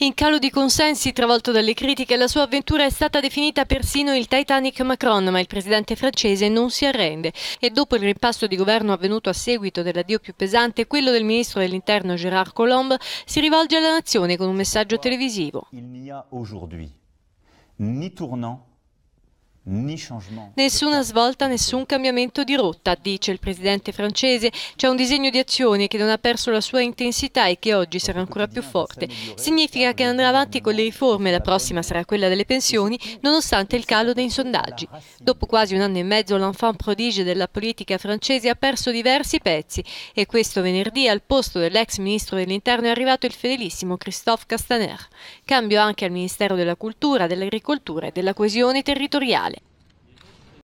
In calo di consensi, travolto dalle critiche, la sua avventura è stata definita persino il Titanic Macron, ma il presidente francese non si arrende e dopo il ripasso di governo avvenuto a seguito dell'addio più pesante, quello del ministro dell'Interno Gérard Colomb, si rivolge alla nazione con un messaggio televisivo. Il n'y a aujourd'hui ni tournant Nessuna svolta, nessun cambiamento di rotta, dice il presidente francese. C'è un disegno di azione che non ha perso la sua intensità e che oggi sarà ancora più forte. Significa che andrà avanti con le riforme, la prossima sarà quella delle pensioni, nonostante il calo dei sondaggi. Dopo quasi un anno e mezzo l'enfant prodige della politica francese ha perso diversi pezzi e questo venerdì al posto dell'ex ministro dell'interno è arrivato il fedelissimo Christophe Castaner. Cambio anche al Ministero della Cultura, dell'Agricoltura e della Coesione Territoriale.